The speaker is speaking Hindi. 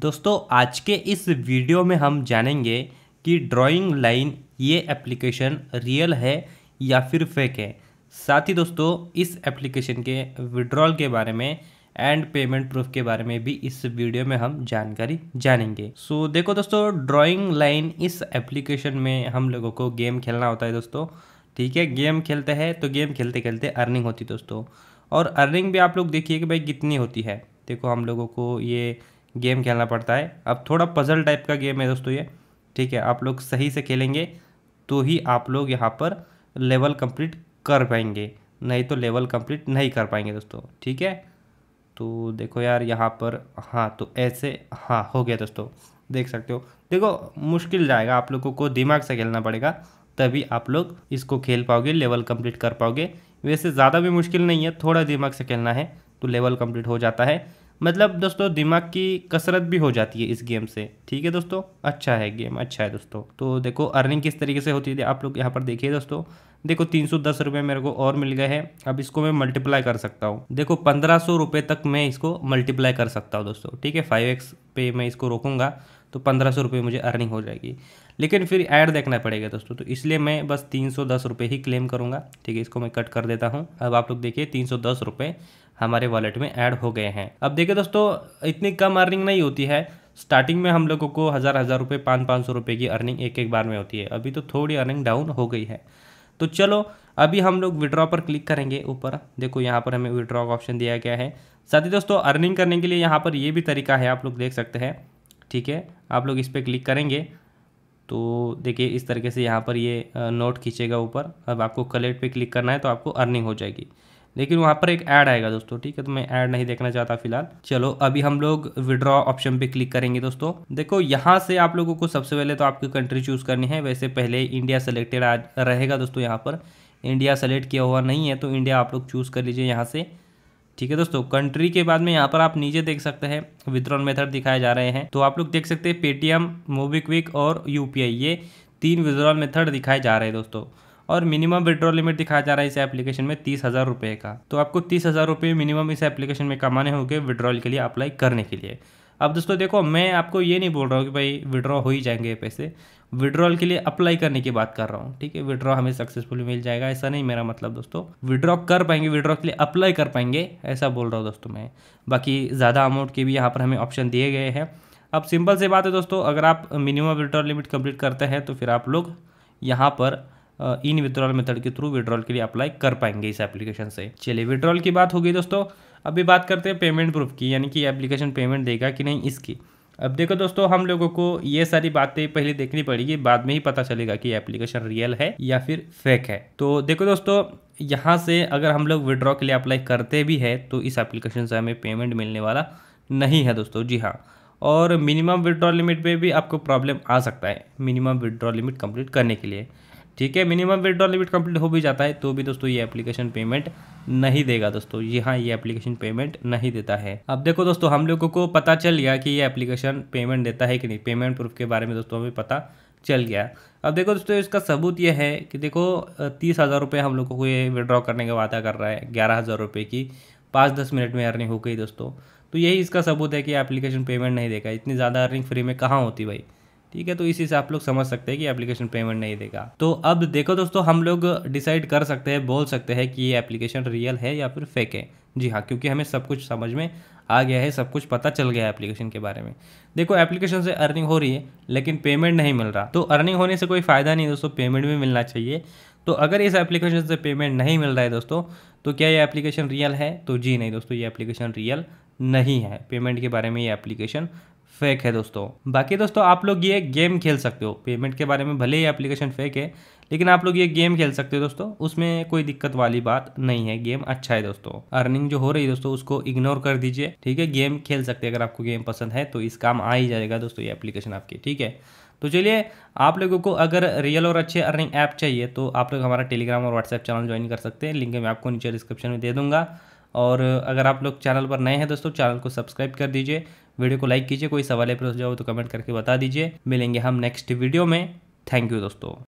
दोस्तों आज के इस वीडियो में हम जानेंगे कि ड्राइंग लाइन ये एप्लीकेशन रियल है या फिर फेक है साथ ही दोस्तों इस एप्लीकेशन के विड्रॉल के बारे में एंड पेमेंट प्रूफ के बारे में भी इस वीडियो में हम जानकारी जानेंगे सो so, देखो दोस्तों ड्राइंग लाइन इस एप्लीकेशन में हम लोगों को गेम खेलना होता है दोस्तों ठीक है गेम खेलते हैं तो गेम खेलते खेलते अर्निंग होती दोस्तों और अर्निंग भी आप लोग देखिए कि भाई कितनी होती है देखो हम लोगों को ये गेम खेलना पड़ता है अब थोड़ा पजल टाइप का गेम है दोस्तों ये ठीक है आप लोग सही से खेलेंगे तो ही आप लोग यहाँ पर लेवल कंप्लीट कर पाएंगे नहीं तो लेवल कंप्लीट नहीं कर पाएंगे दोस्तों ठीक है तो देखो यार यहाँ पर हाँ तो ऐसे हाँ हो गया दोस्तों देख सकते हो देखो मुश्किल जाएगा आप लोगों को दिमाग से खेलना पड़ेगा तभी आप लोग इसको खेल पाओगे लेवल कंप्लीट कर पाओगे वैसे ज़्यादा भी मुश्किल नहीं है थोड़ा दिमाग से खेलना है तो लेवल कंप्लीट हो जाता है मतलब दोस्तों दिमाग की कसरत भी हो जाती है इस गेम से ठीक है दोस्तों अच्छा है गेम अच्छा है दोस्तों तो देखो अर्निंग किस तरीके से होती है आप लोग यहाँ पर देखिए दोस्तों देखो तीन सौ दस रुपये मेरे को और मिल गए हैं अब इसको मैं मल्टीप्लाई कर सकता हूँ देखो पंद्रह सौ रुपये तक मैं इसको मल्टीप्लाई कर सकता हूँ दोस्तों ठीक है फाइव एक्स पे मैं इसको रोकूंगा तो पंद्रह सौ रुपये मुझे अर्निंग हो जाएगी लेकिन फिर ऐड देखना पड़ेगा दोस्तों तो इसलिए मैं बस तीन सौ दस रुपये ही क्लेम करूँगा ठीक है इसको मैं कट कर देता हूँ अब आप लोग देखिए तीन सौ दस रुपये हमारे वॉलेट में ऐड हो गए हैं अब देखिए दोस्तों इतनी कम अर्निंग नहीं होती है स्टार्टिंग में हम लोगों को हज़ार हज़ार रुपये पाँच पाँच सौ रुपये की अर्निंग एक एक बार में होती है अभी तो थोड़ी अर्निंग डाउन हो गई है तो चलो अभी हम लोग विड्रॉ पर क्लिक करेंगे ऊपर देखो यहाँ पर हमें विड्रॉ का ऑप्शन दिया गया है साथ ही दोस्तों अर्निंग करने के लिए यहाँ पर ये भी तरीका है आप लोग देख सकते हैं ठीक है आप लोग इस पर क्लिक करेंगे तो देखिए इस तरीके से यहाँ पर ये नोट खींचेगा ऊपर अब आपको कलेक्ट पे क्लिक करना है तो आपको अर्निंग हो जाएगी लेकिन वहाँ पर एक ऐड आएगा दोस्तों ठीक है तो मैं ऐड नहीं देखना चाहता फिलहाल चलो अभी हम लोग विड्रॉ ऑप्शन पे क्लिक करेंगे दोस्तों देखो यहाँ से आप लोगों को सबसे पहले तो आपकी कंट्री चूज़ करनी है वैसे पहले इंडिया सेलेक्टेड रहेगा दोस्तों यहाँ पर इंडिया सेलेक्ट किया हुआ नहीं है तो इंडिया आप लोग चूज़ कर लीजिए यहाँ से ठीक है दोस्तों कंट्री के बाद में यहाँ पर आप नीचे देख सकते हैं विद्रॉल मेथड दिखाए जा रहे हैं तो आप लोग देख सकते हैं पेटीएम मोबीक्विक और यूपीआई ये तीन विद्रॉल मेथड दिखाए जा रहे हैं दोस्तों और मिनिमम विड्रॉल लिमिट दिखाया जा रहा है इस एप्लीकेशन में तीस हज़ार रुपये का तो आपको तीस हज़ार रुपये मिनिमम इस एप्लीकेशन में कमाने होंगे विड्रॉल के लिए अप्लाई करने के लिए अब दोस्तों देखो मैं आपको ये नहीं बोल रहा हूँ कि भाई विड्रॉ हो ही जाएंगे पैसे विड्रॉल के लिए अप्लाई करने की बात कर रहा हूँ ठीक है विड्रॉ हमें सक्सेसफुली मिल जाएगा ऐसा नहीं मेरा मतलब दोस्तों विड्रॉ कर पाएंगे विड्रॉ के लिए अप्लाई कर पाएंगे ऐसा बोल रहा हूँ दोस्तों मैं बाकी ज़्यादा अमाउंट के भी यहाँ पर हमें ऑप्शन दिए गए हैं अब सिंपल से बात है दोस्तों अगर आप मिनिमम विड्रॉल लिमिट कम्प्लीट करते हैं तो फिर आप लोग यहाँ पर इन विड्रॉल मेथड के थ्रू विड्रॉल के लिए अप्लाई कर पाएंगे इस एप्लीकेशन से चलिए विड्रॉल की बात होगी दोस्तों अभी बात करते हैं पेमेंट प्रूफ की यानी कि एप्लीकेशन पेमेंट देगा कि नहीं इसकी अब देखो दोस्तों हम लोगों को ये सारी बातें पहले देखनी पड़ेगी बाद में ही पता चलेगा कि एप्लीकेशन रियल है या फिर फेक है तो देखो दोस्तों यहाँ से अगर हम लोग विड्रॉ के लिए अप्लाई करते भी है तो इस एप्लीकेशन से हमें पेमेंट मिलने वाला नहीं है दोस्तों जी हाँ और मिनिमम विड्रॉ लिमिट पे भी आपको प्रॉब्लम आ सकता है मिनिमम विड्रॉ लिमिट कंप्लीट करने के लिए ठीक है मिनिमम विदड्रॉ लिमिट कंप्लीट हो भी जाता है तो भी दोस्तों ये एप्लीकेशन पेमेंट नहीं देगा दोस्तों ये हाँ ये एप्लीकेशन पेमेंट नहीं देता है अब देखो दोस्तों हम लोगों को पता चल गया कि ये एप्लीकेशन पेमेंट देता है कि नहीं पेमेंट प्रूफ के बारे में दोस्तों हमें पता चल गया अब देखो दोस्तों इसका सबूत यह है कि देखो तीस हज़ार रुपये हम लोगों को ये विड्रॉ करने का वादा कर रहा है ग्यारह हज़ार रुपये की पाँच दस मिनट में अर्निंग हो गई दोस्तों तो यही इसका सबूत है कि एप्लीकेशन पेमेंट नहीं देगा इतनी ज़्यादा अर्निंग फ्री में कहाँ होती भाई ठीक है तो इसी से आप लोग समझ सकते हैं कि एप्लीकेशन पेमेंट नहीं देगा तो अब देखो दोस्तों हम लोग डिसाइड कर सकते हैं बोल सकते हैं कि ये एप्लीकेशन रियल है या फिर फेक है जी हाँ क्योंकि हमें सब कुछ समझ में आ गया है सब कुछ पता चल गया है एप्लीकेशन के बारे में देखो एप्लीकेशन से अर्निंग हो रही है लेकिन पेमेंट नहीं मिल रहा तो अर्निंग होने से कोई फ़ायदा नहीं दोस्तों पेमेंट भी मिलना चाहिए तो अगर इस एप्लीकेशन से पेमेंट नहीं मिल रहा है दोस्तों तो क्या ये एप्लीकेशन रियल है तो जी नहीं दोस्तों ये एप्लीकेशन रियल नहीं है पेमेंट के बारे में ये एप्लीकेशन फेक है दोस्तों बाकी दोस्तों आप लोग ये गेम खेल सकते हो पेमेंट के बारे में भले ही एप्लीकेशन फेक है लेकिन आप लोग ये गेम खेल सकते हो दोस्तों उसमें कोई दिक्कत वाली बात नहीं है गेम अच्छा है दोस्तों अर्निंग जो हो रही है दोस्तों उसको इग्नोर कर दीजिए ठीक है गेम खेल सकते हैं अगर आपको गेम पसंद है तो इस काम आ ही जाएगा दोस्तों ये एप्लीकेशन आपकी ठीक है तो चलिए आप लोगों को अगर रियल और अच्छे अर्निंग ऐप चाहिए तो आप लोग हमारा टेलीग्राम और व्हाट्सएप चैनल ज्वाइन कर सकते हैं लिंक मैं आपको नीचे डिस्क्रिप्शन में दे दूंगा और अगर आप लोग चैनल पर नए हैं दोस्तों चैनल को सब्सक्राइब कर दीजिए वीडियो को लाइक कीजिए कोई सवाल है प्रश्न हो तो कमेंट करके बता दीजिए मिलेंगे हम नेक्स्ट वीडियो में थैंक यू दोस्तों